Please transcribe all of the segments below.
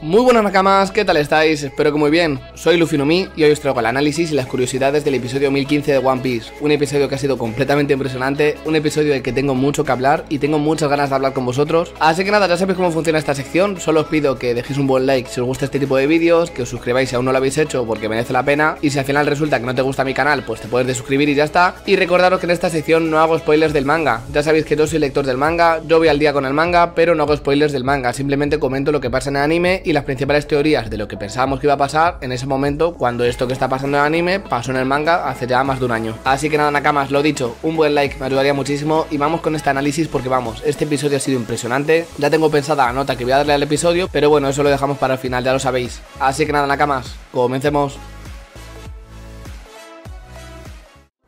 Muy buenas nakamas, ¿qué tal estáis? Espero que muy bien. Soy Luffy y hoy os traigo el análisis y las curiosidades del episodio 1015 de One Piece. Un episodio que ha sido completamente impresionante, un episodio del que tengo mucho que hablar y tengo muchas ganas de hablar con vosotros. Así que nada, ya sabéis cómo funciona esta sección, solo os pido que dejéis un buen like si os gusta este tipo de vídeos, que os suscribáis si aún no lo habéis hecho porque merece la pena y si al final resulta que no te gusta mi canal, pues te puedes desuscribir y ya está. Y recordaros que en esta sección no hago spoilers del manga. Ya sabéis que yo soy lector del manga, yo voy al día con el manga, pero no hago spoilers del manga, simplemente comento lo que pasa en el anime y las principales teorías de lo que pensábamos que iba a pasar en ese momento cuando esto que está pasando en el anime pasó en el manga hace ya más de un año. Así que nada, Nakamas, lo dicho, un buen like me ayudaría muchísimo y vamos con este análisis porque vamos, este episodio ha sido impresionante. Ya tengo pensada la nota que voy a darle al episodio, pero bueno, eso lo dejamos para el final, ya lo sabéis. Así que nada, Nakamas, comencemos.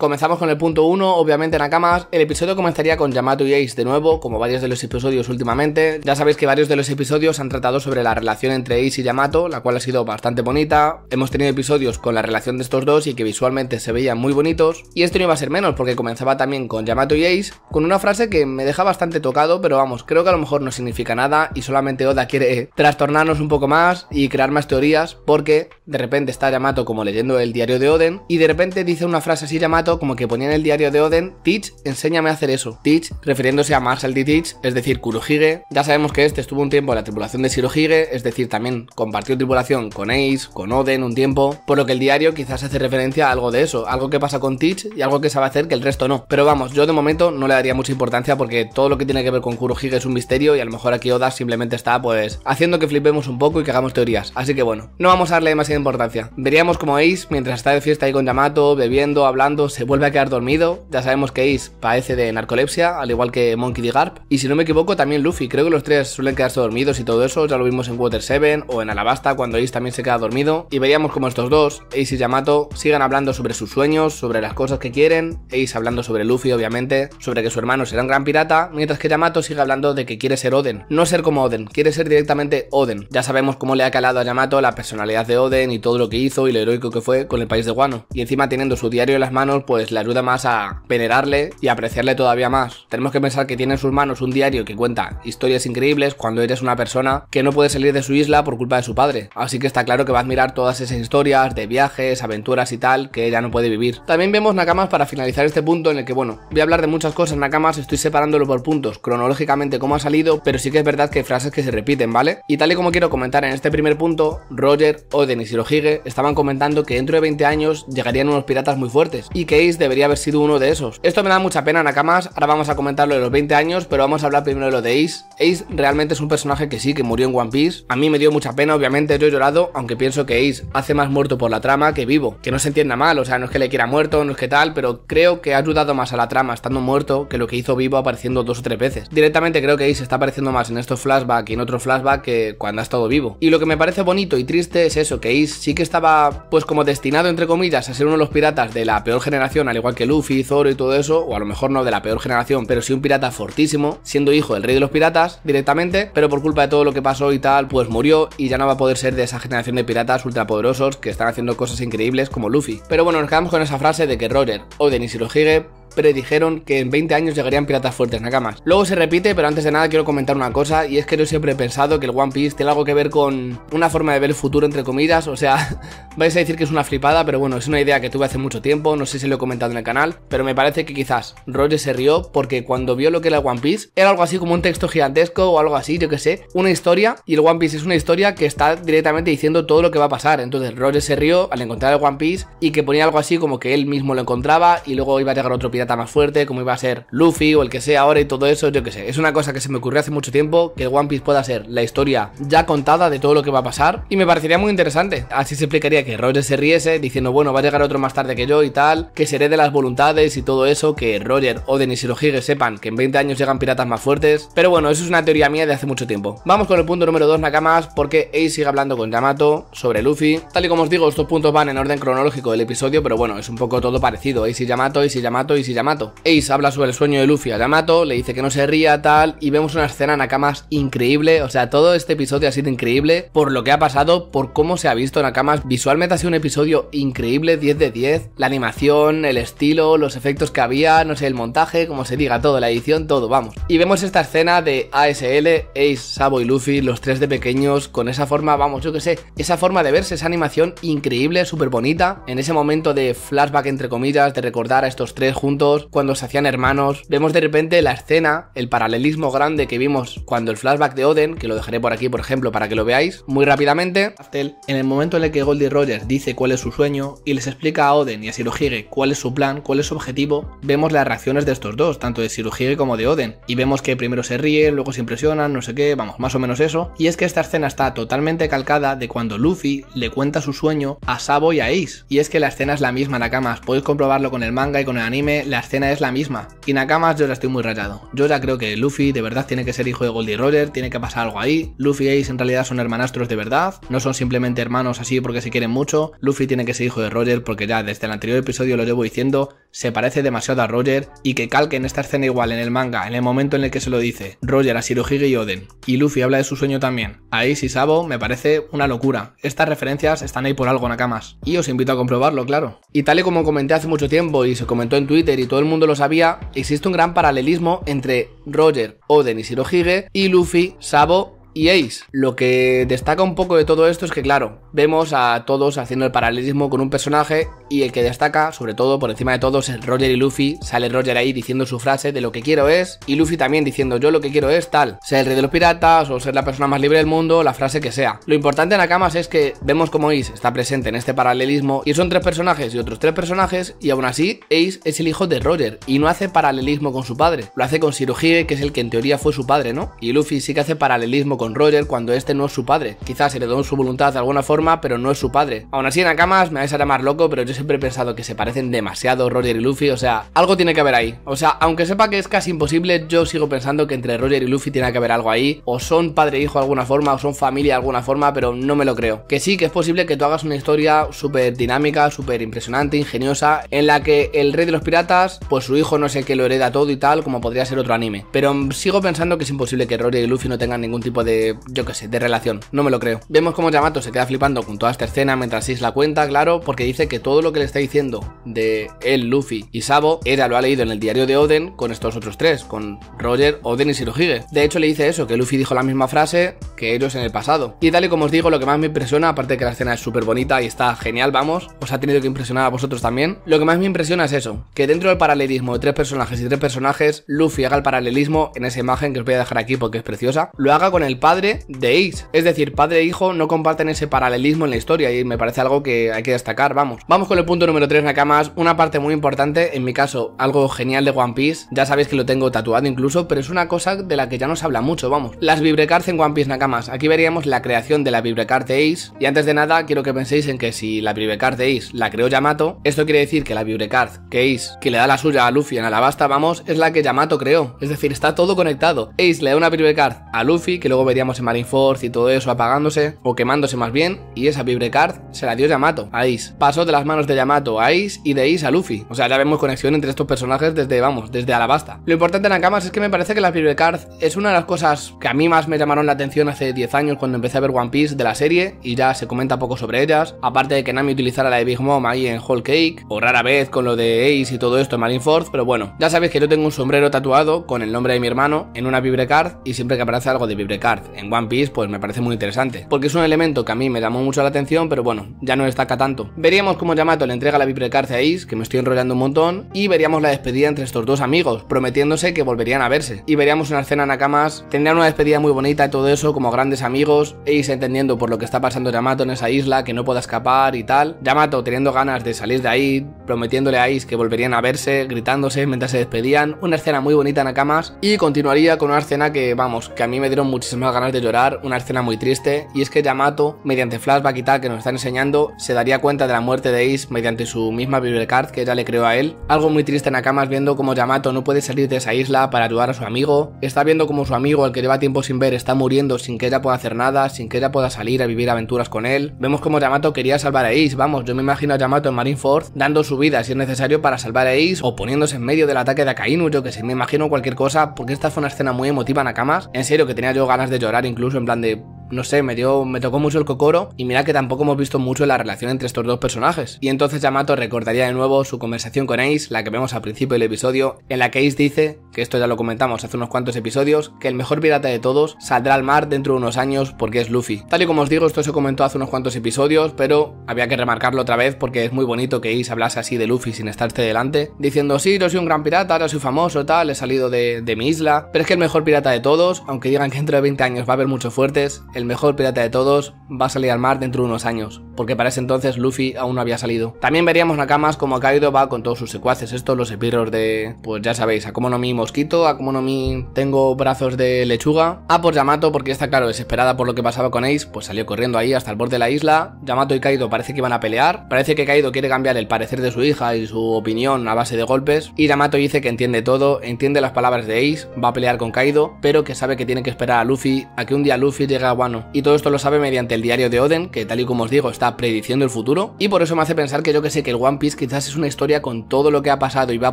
Comenzamos con el punto 1, obviamente Nakamas. El episodio comenzaría con Yamato y Ace de nuevo, como varios de los episodios últimamente. Ya sabéis que varios de los episodios han tratado sobre la relación entre Ace y Yamato, la cual ha sido bastante bonita. Hemos tenido episodios con la relación de estos dos y que visualmente se veían muy bonitos. Y este no iba a ser menos, porque comenzaba también con Yamato y Ace, con una frase que me deja bastante tocado, pero vamos, creo que a lo mejor no significa nada y solamente Oda quiere trastornarnos un poco más y crear más teorías, porque de repente está Yamato como leyendo el diario de Oden y de repente dice una frase así Yamato como que ponía en el diario de Oden, Teach, enséñame a hacer eso. Teach, refiriéndose a Marshall D. Teach, es decir, Kurohige. Ya sabemos que este estuvo un tiempo en la tripulación de Shirohige, es decir, también compartió tripulación con Ace, con Oden un tiempo, por lo que el diario quizás hace referencia a algo de eso, algo que pasa con Teach y algo que sabe hacer que el resto no. Pero vamos, yo de momento no le daría mucha importancia porque todo lo que tiene que ver con Kurohige es un misterio y a lo mejor aquí Oda simplemente está pues haciendo que flipemos un poco y que hagamos teorías. Así que bueno, no vamos a darle demasiada importancia. Veríamos como Ace, mientras está de fiesta ahí con Yamato, bebiendo, hablando, se vuelve a quedar dormido. Ya sabemos que Ace padece de narcolepsia, al igual que Monkey D. Garp. Y si no me equivoco, también Luffy. Creo que los tres suelen quedarse dormidos y todo eso. Ya lo vimos en Water 7 o en Alabasta, cuando Ace también se queda dormido. Y veríamos como estos dos, Ace y Yamato, sigan hablando sobre sus sueños, sobre las cosas que quieren. Ace hablando sobre Luffy, obviamente, sobre que su hermano será un gran pirata, mientras que Yamato sigue hablando de que quiere ser Oden. No ser como Oden, quiere ser directamente Oden. Ya sabemos cómo le ha calado a Yamato la personalidad de Oden y todo lo que hizo y lo heroico que fue con el país de Wano, Y encima teniendo su diario en las manos, pues le ayuda más a venerarle y apreciarle todavía más. Tenemos que pensar que tiene en sus manos un diario que cuenta historias increíbles cuando eres una persona que no puede salir de su isla por culpa de su padre. Así que está claro que va a admirar todas esas historias de viajes, aventuras y tal que ella no puede vivir. También vemos Nakamas para finalizar este punto en el que, bueno, voy a hablar de muchas cosas Nakamas, estoy separándolo por puntos cronológicamente como ha salido, pero sí que es verdad que hay frases que se repiten, ¿vale? Y tal y como quiero comentar en este primer punto, Roger, Oden y Shirohige estaban comentando que dentro de 20 años llegarían unos piratas muy fuertes y que debería haber sido uno de esos. Esto me da mucha pena, Nakamas. Ahora vamos a comentarlo de los 20 años, pero vamos a hablar primero de lo de Ace. Ace realmente es un personaje que sí, que murió en One Piece. A mí me dio mucha pena, obviamente, yo he llorado, aunque pienso que Ace hace más muerto por la trama que vivo. Que no se entienda mal, o sea, no es que le quiera muerto, no es que tal, pero creo que ha ayudado más a la trama estando muerto que lo que hizo vivo apareciendo dos o tres veces. Directamente creo que Ace está apareciendo más en estos flashbacks y en otros flashbacks que cuando ha estado vivo. Y lo que me parece bonito y triste es eso, que Ace sí que estaba pues como destinado, entre comillas, a ser uno de los piratas de la peor generación al igual que Luffy, Zoro y todo eso, o a lo mejor no de la peor generación, pero sí un pirata fortísimo, siendo hijo del rey de los piratas directamente, pero por culpa de todo lo que pasó y tal, pues murió y ya no va a poder ser de esa generación de piratas ultrapoderosos que están haciendo cosas increíbles como Luffy. Pero bueno, nos quedamos con esa frase de que Roger o Denis Hirohige predijeron que en 20 años llegarían piratas fuertes, más, Luego se repite, pero antes de nada quiero comentar una cosa, y es que yo siempre he pensado que el One Piece tiene algo que ver con una forma de ver el futuro, entre comillas, o sea, vais a decir que es una flipada, pero bueno, es una idea que tuve hace mucho tiempo, no sé si lo he comentado en el canal, pero me parece que quizás Roger se rió porque cuando vio lo que era el One Piece, era algo así como un texto gigantesco o algo así, yo que sé, una historia, y el One Piece es una historia que está directamente diciendo todo lo que va a pasar, entonces Roger se rió al encontrar el One Piece y que ponía algo así como que él mismo lo encontraba y luego iba a llegar otro pie pirata más fuerte, como iba a ser Luffy o el que sea ahora y todo eso, yo que sé. Es una cosa que se me ocurrió hace mucho tiempo, que One Piece pueda ser la historia ya contada de todo lo que va a pasar y me parecería muy interesante. Así se explicaría que Roger se riese diciendo, bueno, va a llegar otro más tarde que yo y tal, que seré de las voluntades y todo eso, que Roger, o y Shirohige sepan que en 20 años llegan piratas más fuertes. Pero bueno, eso es una teoría mía de hace mucho tiempo. Vamos con el punto número 2, Nakamas, porque Ace sigue hablando con Yamato sobre Luffy. Tal y como os digo, estos puntos van en orden cronológico del episodio, pero bueno, es un poco todo parecido. Ace y Yamato, Ace y Yamato, Ace y Yamato. Ace habla sobre el sueño de Luffy a Yamato, le dice que no se ría, tal, y vemos una escena Nakamas increíble. O sea, todo este episodio ha sido increíble por lo que ha pasado, por cómo se ha visto Nakamas. Visualmente ha sido un episodio increíble, 10 de 10. La animación, el estilo, los efectos que había, no sé, el montaje, como se diga, todo, la edición, todo, vamos. Y vemos esta escena de ASL, Ace, Sabo y Luffy, los tres de pequeños, con esa forma, vamos, yo que sé, esa forma de verse, esa animación increíble, súper bonita. En ese momento de flashback, entre comillas, de recordar a estos tres juntos cuando se hacían hermanos. Vemos de repente la escena, el paralelismo grande que vimos cuando el flashback de Oden, que lo dejaré por aquí, por ejemplo, para que lo veáis muy rápidamente. En el momento en el que Goldie Rogers dice cuál es su sueño y les explica a Oden y a Shirohige cuál es su plan, cuál es su objetivo, vemos las reacciones de estos dos, tanto de Shirohige como de Odin Y vemos que primero se ríen, luego se impresionan, no sé qué, vamos, más o menos eso. Y es que esta escena está totalmente calcada de cuando Luffy le cuenta su sueño a Sabo y a Ace. Y es que la escena es la misma, Nakamas, podéis comprobarlo con el manga y con el anime, la escena es la misma. Y Nakamas yo ya estoy muy rayado. Yo ya creo que Luffy de verdad tiene que ser hijo de Goldie Roger, tiene que pasar algo ahí. Luffy y Ace en realidad son hermanastros de verdad, no son simplemente hermanos así porque se quieren mucho. Luffy tiene que ser hijo de Roger porque ya desde el anterior episodio lo llevo diciendo, se parece demasiado a Roger y que calque en esta escena igual en el manga en el momento en el que se lo dice Roger a Shirohige y Oden y Luffy habla de su sueño también. Ahí si sabo me parece una locura. Estas referencias están ahí por algo Nakamas y os invito a comprobarlo, claro. Y tal y como comenté hace mucho tiempo y se comentó en Twitter y todo el mundo lo sabía, existe un gran paralelismo entre Roger, Oden y Shirohige y Luffy, Sabo y Ace. Lo que destaca un poco de todo esto es que, claro, vemos a todos haciendo el paralelismo con un personaje y el que destaca, sobre todo por encima de todos, es Roger y Luffy. Sale Roger ahí diciendo su frase de lo que quiero es y Luffy también diciendo yo lo que quiero es tal, ser el rey de los piratas o ser la persona más libre del mundo, la frase que sea. Lo importante en Akamas es que vemos como Ace está presente en este paralelismo y son tres personajes y otros tres personajes y aún así Ace es el hijo de Roger y no hace paralelismo con su padre, lo hace con Shirohige que es el que en teoría fue su padre, ¿no? Y Luffy sí que hace paralelismo con Roger cuando este no es su padre. Quizás heredó su voluntad de alguna forma, pero no es su padre. Aún así, en Akamas me vais a llamar loco, pero yo siempre he pensado que se parecen demasiado Roger y Luffy, o sea, algo tiene que haber ahí. O sea, aunque sepa que es casi imposible, yo sigo pensando que entre Roger y Luffy tiene que haber algo ahí, o son padre e hijo de alguna forma, o son familia de alguna forma, pero no me lo creo. Que sí, que es posible que tú hagas una historia súper dinámica, súper impresionante, ingeniosa, en la que el rey de los piratas, pues su hijo no sé qué lo hereda todo y tal, como podría ser otro anime. Pero sigo pensando que es imposible que Roger y Luffy no tengan ningún tipo de yo qué sé, de relación. No me lo creo. Vemos como Yamato se queda flipando con toda esta escena mientras la cuenta, claro, porque dice que todo lo que le está diciendo de él, Luffy y Sabo, ella lo ha leído en el diario de Oden con estos otros tres, con Roger, Oden y Shirohige. De hecho, le dice eso, que Luffy dijo la misma frase que ellos en el pasado. Y tal y como os digo, lo que más me impresiona, aparte que la escena es súper bonita y está genial, vamos, os ha tenido que impresionar a vosotros también, lo que más me impresiona es eso, que dentro del paralelismo de tres personajes y tres personajes, Luffy haga el paralelismo en esa imagen que os voy a dejar aquí porque es preciosa, lo haga con el padre de Ace. Es decir, padre e hijo no comparten ese paralelismo en la historia y me parece algo que hay que destacar, vamos. Vamos con el punto número 3, Nakamas. Una parte muy importante, en mi caso, algo genial de One Piece. Ya sabéis que lo tengo tatuado incluso, pero es una cosa de la que ya no se habla mucho, vamos. Las vibrecards en One Piece, Nakamas. Aquí veríamos la creación de la vibrecard de Ace. Y antes de nada, quiero que penséis en que si la vibrecard de Ace la creó Yamato, esto quiere decir que la vibrecard que Ace, que le da la suya a Luffy en Alabasta, vamos, es la que Yamato creó. Es decir, está todo conectado. Ace le da una vibrecard a Luffy, que luego veríamos en Marineford y todo eso apagándose o quemándose más bien, y esa card se la dio Yamato a Ace. Pasó de las manos de Yamato a Ace y de Ace a Luffy. O sea, ya vemos conexión entre estos personajes desde, vamos, desde Alabasta. Lo importante en Nakamas es que me parece que la vibre card es una de las cosas que a mí más me llamaron la atención hace 10 años cuando empecé a ver One Piece de la serie y ya se comenta poco sobre ellas, aparte de que Nami utilizara la de Big Mom ahí en Whole Cake, o rara vez con lo de Ace y todo esto en Marineford, pero bueno, ya sabéis que yo tengo un sombrero tatuado con el nombre de mi hermano en una card y siempre que aparece algo de card en One Piece, pues me parece muy interesante, porque es un elemento que a mí me llamó mucho la atención, pero bueno, ya no destaca tanto. Veríamos cómo Yamato le entrega la cárcel a Ace, que me estoy enrollando un montón, y veríamos la despedida entre estos dos amigos, prometiéndose que volverían a verse. Y veríamos una escena Nakamas, tendrían una despedida muy bonita y todo eso, como grandes amigos, Ace entendiendo por lo que está pasando Yamato en esa isla, que no pueda escapar y tal, Yamato teniendo ganas de salir de ahí, prometiéndole a Ace que volverían a verse, gritándose mientras se despedían, una escena muy bonita Nakamas, y continuaría con una escena que, vamos, que a mí me dieron muchísimas ganas de llorar, una escena muy triste, y es que Yamato, mediante flashback y tal que nos están enseñando, se daría cuenta de la muerte de Ace mediante su misma Card que ella le creó a él. Algo muy triste en viendo como Yamato no puede salir de esa isla para ayudar a su amigo, está viendo como su amigo, el que lleva tiempo sin ver, está muriendo sin que ella pueda hacer nada, sin que ella pueda salir a vivir aventuras con él. Vemos como Yamato quería salvar a Ace, vamos, yo me imagino a Yamato en Marineford dando su vida si es necesario para salvar a Ace o poniéndose en medio del ataque de Akainu, yo que sé, me imagino cualquier cosa, porque esta fue una escena muy emotiva Nakamas, en serio que tenía yo ganas de llorar incluso, en plan de no sé, me dio, me tocó mucho el cocoro y mira que tampoco hemos visto mucho la relación entre estos dos personajes. Y entonces Yamato recordaría de nuevo su conversación con Ace, la que vemos al principio del episodio, en la que Ace dice, que esto ya lo comentamos hace unos cuantos episodios, que el mejor pirata de todos saldrá al mar dentro de unos años porque es Luffy. Tal y como os digo, esto se comentó hace unos cuantos episodios, pero había que remarcarlo otra vez porque es muy bonito que Ace hablase así de Luffy sin estarte delante, diciendo, sí, yo soy un gran pirata, ahora soy famoso, tal, he salido de, de mi isla, pero es que el mejor pirata de todos, aunque digan que dentro de 20 años va a haber muchos fuertes, el mejor pirata de todos va a salir al mar dentro de unos años, porque para ese entonces Luffy aún no había salido. También veríamos Nakamas como Kaido va con todos sus secuaces, estos los Espíritus de, pues ya sabéis, a como no mi mosquito, a como no mi tengo brazos de lechuga, a por Yamato porque está claro, desesperada por lo que pasaba con Ace, pues salió corriendo ahí hasta el borde de la isla, Yamato y Kaido parece que van a pelear, parece que Kaido quiere cambiar el parecer de su hija y su opinión a base de golpes, y Yamato dice que entiende todo, entiende las palabras de Ace, va a pelear con Kaido, pero que sabe que tiene que esperar a Luffy a que un día Luffy llegue a Wano. Y todo esto lo sabe mediante el diario de Oden, que tal y como os digo está prediciendo el futuro. Y por eso me hace pensar que yo que sé que el One Piece quizás es una historia con todo lo que ha pasado y va a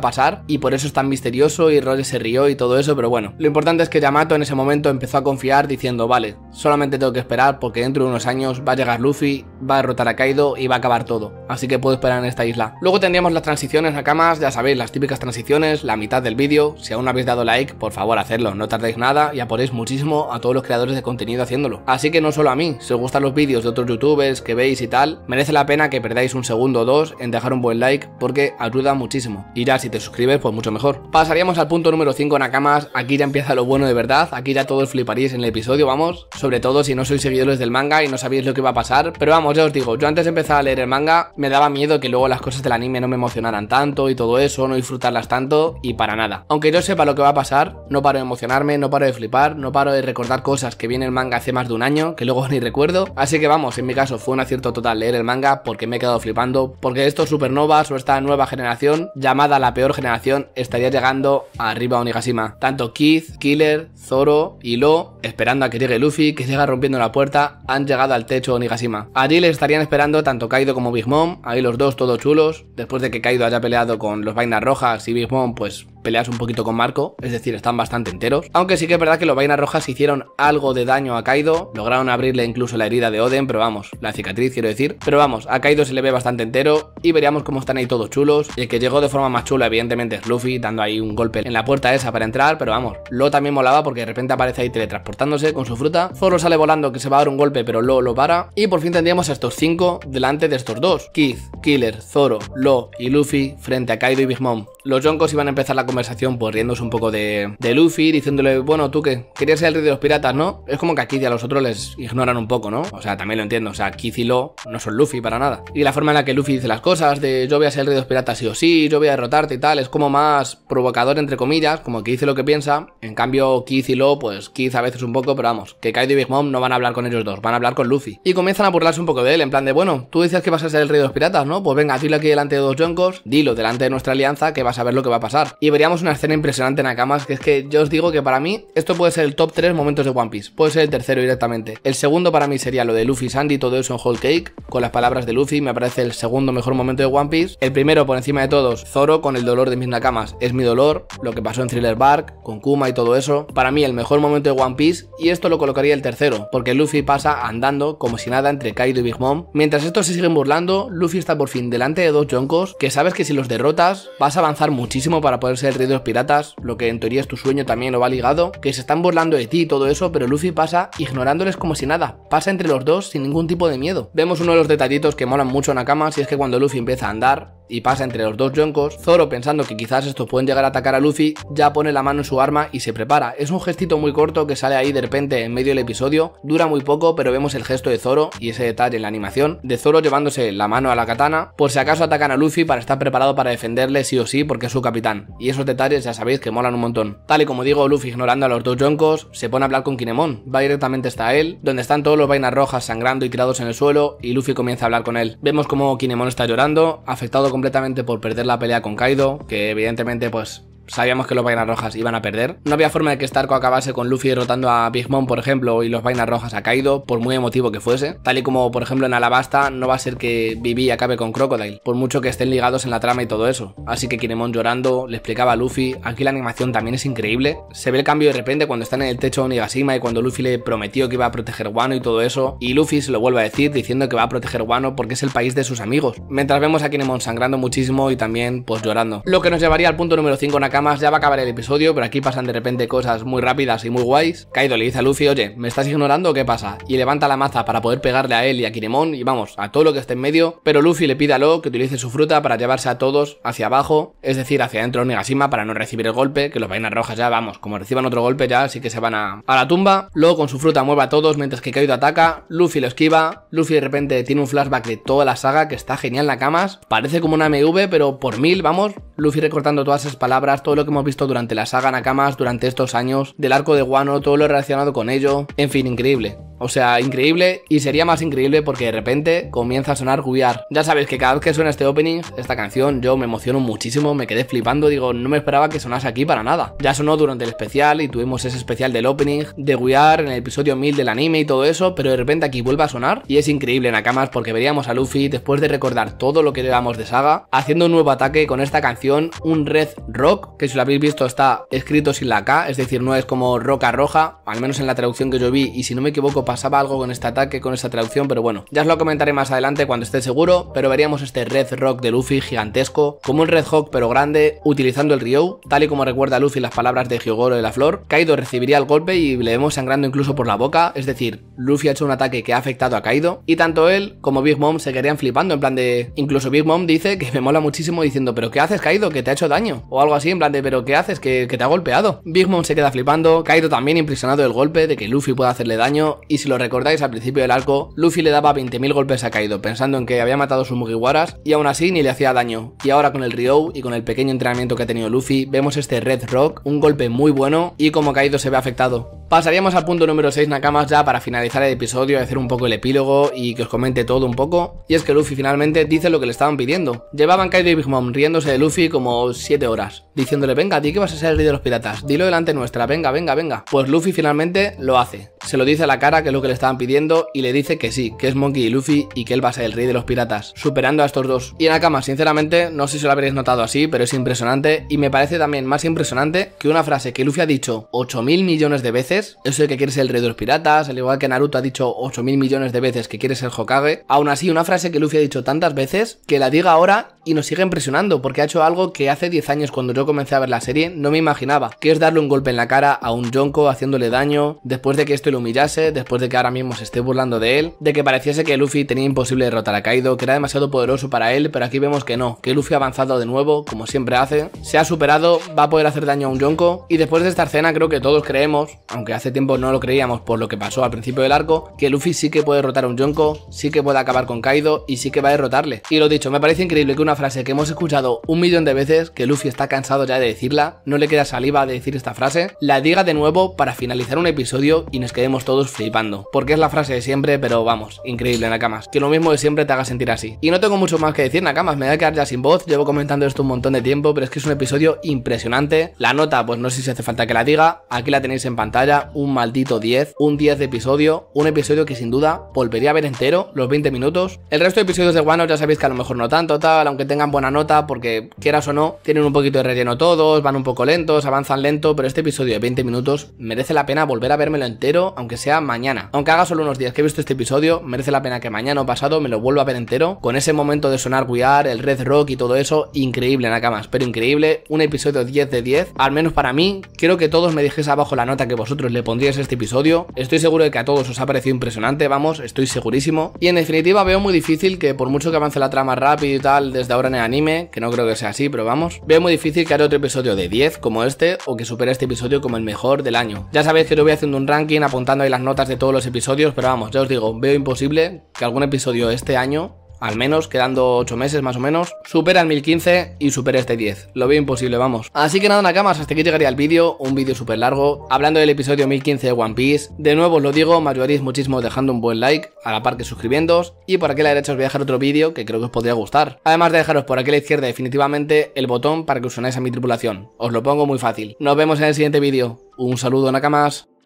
pasar. Y por eso es tan misterioso y Roger se rió y todo eso. Pero bueno, lo importante es que Yamato en ese momento empezó a confiar diciendo, vale, solamente tengo que esperar porque dentro de unos años va a llegar Luffy, va a derrotar a Kaido y va a acabar todo. Así que puedo esperar en esta isla. Luego tendríamos las transiciones Nakamas, ya sabéis, las típicas transiciones, la mitad del vídeo. Si aún no habéis dado like, por favor hacedlo, no tardéis nada y aporéis muchísimo a los creadores de contenido haciéndolo. Así que no solo a mí, si os gustan los vídeos de otros youtubers que veis y tal, merece la pena que perdáis un segundo o dos en dejar un buen like porque ayuda muchísimo. Y ya si te suscribes, pues mucho mejor. Pasaríamos al punto número 5, Nakamas. Aquí ya empieza lo bueno de verdad, aquí ya todos fliparéis en el episodio, vamos. Sobre todo si no sois seguidores del manga y no sabéis lo que va a pasar. Pero vamos, ya os digo, yo antes de empezar a leer el manga me daba miedo que luego las cosas del anime no me emocionaran tanto y todo eso, no disfrutarlas tanto y para nada. Aunque yo sepa lo que va a pasar, no paro de emocionarme, no paro de flipar, no paro de recordar cosas que viene el manga hace más de un año, que luego ni recuerdo. Así que vamos, en mi caso fue un acierto total leer el manga porque me he quedado flipando, porque estos supernovas o esta nueva generación, llamada la peor generación, estaría llegando arriba a Onigashima. Tanto Keith, Killer, Zoro y Lo, esperando a que llegue Luffy, que llega rompiendo la puerta, han llegado al techo de Onigashima. Allí les estarían esperando tanto Kaido como Big Mom, ahí los dos todos chulos, después de que Kaido haya peleado con los vainas rojas y Big Mom pues peleas un poquito con Marco, es decir, están bastante enteros. Aunque sí que es verdad que los vainas rojas hicieron algo de daño a Kaido, lograron abrirle incluso la herida de Oden, pero vamos, la cicatriz quiero decir. Pero vamos, a Kaido se le ve bastante entero y veríamos cómo están ahí todos chulos. Y el que llegó de forma más chula evidentemente es Luffy, dando ahí un golpe en la puerta esa para entrar, pero vamos, Lo también molaba porque de repente aparece ahí teletransportándose con su fruta. Zoro sale volando que se va a dar un golpe, pero Lo lo para. Y por fin tendríamos a estos cinco delante de estos dos. Keith, Killer, Zoro, Lo y Luffy frente a Kaido y Big Mom. Los Yonkos iban a empezar la conversación conversación, pues riéndose un poco de, Luffy, diciéndole, bueno, tú que querías ser el rey de los piratas, ¿no? Es como que aquí ya a los otros les ignoran un poco, ¿no? O sea, también lo entiendo, o sea, Kid y Lo no son Luffy para nada. Y la forma en la que Luffy dice las cosas, de yo voy a ser el rey de los piratas sí o sí, yo voy a derrotarte y tal, es como más provocador, entre comillas, como que dice lo que piensa. En cambio, Kid y Lo, pues Kid a veces un poco, pero vamos, que Kaido y Big Mom no van a hablar con ellos dos, van a hablar con Luffy. Y comienzan a burlarse un poco de él, en plan de, bueno, tú decías que vas a ser el rey de los piratas, ¿no? Pues venga, dilo aquí delante de dos yonkos, dilo delante de nuestra alianza que vas a ver lo que va a pasar seríamos una escena impresionante, en Nakamas, que es que yo os digo que para mí esto puede ser el top 3 momentos de One Piece, puede ser el tercero directamente. El segundo para mí sería lo de Luffy, Sandy todo eso en Whole Cake, con las palabras de Luffy, me parece el segundo mejor momento de One Piece. El primero por encima de todos, Zoro con el dolor de mis Nakamas, es mi dolor, lo que pasó en Thriller Bark, con Kuma y todo eso. Para mí el mejor momento de One Piece, y esto lo colocaría el tercero, porque Luffy pasa andando como si nada entre Kaido y Big Mom. Mientras estos se siguen burlando, Luffy está por fin delante de dos Joncos, que sabes que si los derrotas vas a avanzar muchísimo para poder ser el rey de los piratas, lo que en teoría es tu sueño también lo va ligado, que se están burlando de ti y todo eso, pero Luffy pasa ignorándoles como si nada, pasa entre los dos sin ningún tipo de miedo. Vemos uno de los detallitos que molan mucho en Akama, si es que cuando Luffy empieza a andar, y pasa entre los dos joncos, Zoro pensando que quizás estos pueden llegar a atacar a Luffy, ya pone la mano en su arma y se prepara. Es un gestito muy corto que sale ahí de repente en medio del episodio, dura muy poco pero vemos el gesto de Zoro y ese detalle en la animación, de Zoro llevándose la mano a la katana, por si acaso atacan a Luffy para estar preparado para defenderle sí o sí porque es su capitán. Y es detalles ya sabéis que molan un montón. Tal y como digo, Luffy ignorando a los dos yoncos, se pone a hablar con Kinemon, va directamente hasta él, donde están todos los vainas rojas sangrando y tirados en el suelo, y Luffy comienza a hablar con él. Vemos como Kinemon está llorando, afectado completamente por perder la pelea con Kaido, que evidentemente pues sabíamos que los vainas rojas iban a perder. No había forma de que Starco acabase con Luffy derrotando a Big Mom, por ejemplo, y los vainas rojas ha caído por muy emotivo que fuese. Tal y como, por ejemplo, en Alabasta, no va a ser que Vivi acabe con Crocodile, por mucho que estén ligados en la trama y todo eso. Así que Kinemon llorando, le explicaba a Luffy, aquí la animación también es increíble. Se ve el cambio de repente cuando están en el techo de Onigashima y cuando Luffy le prometió que iba a proteger Wano y todo eso, y Luffy se lo vuelve a decir diciendo que va a proteger Wano porque es el país de sus amigos. Mientras vemos a Kinemon sangrando muchísimo y también, pues llorando. Lo que nos llevaría al punto número 5, en más, ya va a acabar el episodio, pero aquí pasan de repente cosas muy rápidas y muy guays. Kaido le dice a Luffy, oye, ¿me estás ignorando o qué pasa? Y levanta la maza para poder pegarle a él y a Kinemon y vamos, a todo lo que esté en medio, pero Luffy le pide a Lo que utilice su fruta para llevarse a todos hacia abajo, es decir, hacia adentro de Onigashima para no recibir el golpe, que los vainas rojas ya, vamos, como reciban otro golpe ya así que se van a, a la tumba. Lo con su fruta mueve a todos mientras que Kaido ataca, Luffy lo esquiva, Luffy de repente tiene un flashback de toda la saga que está genial la camas parece como una MV pero por mil, vamos, Luffy recortando todas esas palabras, todo lo que hemos visto durante la saga Nakamas durante estos años, del arco de Wano, todo lo relacionado con ello, en fin, increíble. O sea, increíble y sería más increíble porque de repente comienza a sonar Guiar. Ya sabéis que cada vez que suena este opening, esta canción, yo me emociono muchísimo, me quedé flipando, digo, no me esperaba que sonase aquí para nada. Ya sonó durante el especial y tuvimos ese especial del opening de Guiar en el episodio 1000 del anime y todo eso, pero de repente aquí vuelve a sonar y es increíble Nakamas porque veríamos a Luffy después de recordar todo lo que damos de saga, haciendo un nuevo ataque con esta canción, un Red Rock que si lo habéis visto está escrito sin la K, es decir, no es como roca roja, al menos en la traducción que yo vi, y si no me equivoco pasaba algo con este ataque, con esta traducción, pero bueno, ya os lo comentaré más adelante cuando esté seguro, pero veríamos este Red Rock de Luffy gigantesco, como un Red Hawk pero grande, utilizando el Ryou, tal y como recuerda Luffy las palabras de Hyogoro de la Flor, Kaido recibiría el golpe y le vemos sangrando incluso por la boca, es decir, Luffy ha hecho un ataque que ha afectado a Kaido, y tanto él como Big Mom se querían flipando, en plan de... Incluso Big Mom dice que me mola muchísimo diciendo, pero ¿qué haces Kaido? Que te ha hecho daño, o algo así, en plan de pero ¿qué haces? Que, que te ha golpeado. Big Mom se queda flipando, Kaido también impresionado del golpe, de que Luffy pueda hacerle daño, y si lo recordáis al principio del arco, Luffy le daba 20.000 golpes a Kaido, pensando en que había matado a sus Mugiwaras, y aún así ni le hacía daño. Y ahora con el Ryo y con el pequeño entrenamiento que ha tenido Luffy, vemos este Red Rock, un golpe muy bueno, y como Kaido se ve afectado. Pasaríamos al punto número 6 Nakamas ya para finalizar el episodio, hacer un poco el epílogo y que os comente todo un poco. Y es que Luffy finalmente dice lo que le estaban pidiendo. Llevaban Kaido y Big Mom riéndose de Luffy como 7 horas, diciendo le venga, di que vas a ser el rey de los piratas, dilo delante nuestra, venga, venga, venga. Pues Luffy finalmente lo hace. Se lo dice a la cara que es lo que le estaban pidiendo y le dice que sí, que es Monkey y Luffy y que él va a ser el rey de los piratas, superando a estos dos. Y en Nakama, sinceramente, no sé si lo habréis notado así, pero es impresionante y me parece también más impresionante que una frase que Luffy ha dicho 8.000 millones de veces, eso de que quiere ser el rey de los piratas, al igual que Naruto ha dicho 8.000 millones de veces que quiere ser Hokage, aún así una frase que Luffy ha dicho tantas veces que la diga ahora y nos sigue impresionando porque ha hecho algo que hace 10 años cuando yo comencé a ver la serie, no me imaginaba que es darle un golpe en la cara a un Yonko haciéndole daño, después de que esto lo humillase, después de que ahora mismo se esté burlando de él, de que pareciese que Luffy tenía imposible derrotar a Kaido, que era demasiado poderoso para él, pero aquí vemos que no, que Luffy ha avanzado de nuevo, como siempre hace, se ha superado, va a poder hacer daño a un Yonko, y después de esta escena creo que todos creemos, aunque hace tiempo no lo creíamos por lo que pasó al principio del arco, que Luffy sí que puede derrotar a un Yonko, sí que puede acabar con Kaido y sí que va a derrotarle. Y lo dicho, me parece increíble que una frase que hemos escuchado un millón de veces, que Luffy está cansado ya de decirla, no le queda saliva de decir esta frase, la diga de nuevo para finalizar un episodio y nos quedemos todos flipando. Porque es la frase de siempre, pero vamos, increíble Nakamas. Que lo mismo de siempre te haga sentir así. Y no tengo mucho más que decir Nakamas, me voy a quedar ya sin voz, llevo comentando esto un montón de tiempo, pero es que es un episodio impresionante. La nota, pues no sé si hace falta que la diga, aquí la tenéis en pantalla, un maldito 10, un 10 de episodio, un episodio que sin duda volvería a ver entero, los 20 minutos. El resto de episodios de Wano ya sabéis que a lo mejor no tanto, tal, aunque tengan buena nota, porque quieras o no, tienen un poquito de relleno todo todos, van un poco lentos, avanzan lento, pero este episodio de 20 minutos merece la pena volver a vérmelo entero, aunque sea mañana. Aunque haga solo unos días que he visto este episodio, merece la pena que mañana o pasado me lo vuelva a ver entero, con ese momento de sonar We el Red Rock y todo eso, increíble Nakamas, pero increíble, un episodio 10 de 10, al menos para mí, quiero que todos me dejéis abajo la nota que vosotros le pondríais a este episodio, estoy seguro de que a todos os ha parecido impresionante, vamos, estoy segurísimo, y en definitiva veo muy difícil que por mucho que avance la trama rápido y tal desde ahora en el anime, que no creo que sea así, pero vamos, veo muy difícil que otro episodio de 10 como este o que supera este episodio como el mejor del año. Ya sabéis que lo voy haciendo un ranking apuntando ahí las notas de todos los episodios, pero vamos, ya os digo, veo imposible que algún episodio este año al menos, quedando 8 meses más o menos, supera el 1015 y supera este 10. Lo veo imposible, vamos. Así que nada, Nakamas, hasta aquí llegaría el vídeo, un vídeo súper largo, hablando del episodio 1015 de One Piece. De nuevo os lo digo, me ayudaréis muchísimo dejando un buen like, a la par que suscribiéndoos, y por aquí a la derecha os voy a dejar otro vídeo que creo que os podría gustar. Además de dejaros por aquí a la izquierda definitivamente el botón para que os unáis a mi tripulación. Os lo pongo muy fácil. Nos vemos en el siguiente vídeo. Un saludo, Nakamas.